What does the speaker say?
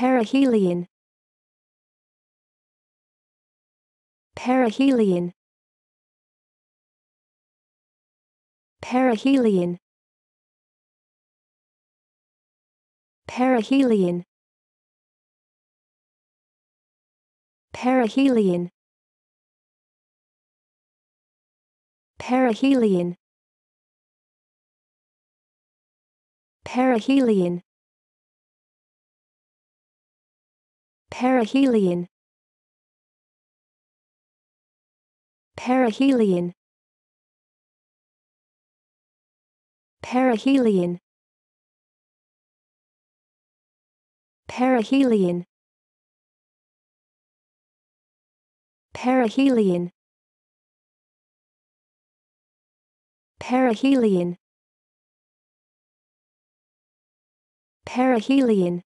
perihelion perihelion perihelion perihelion perihelion perihelion perihelion Perihelion Perihelion Perihelion Perihelion Perihelion Perihelion Perihelion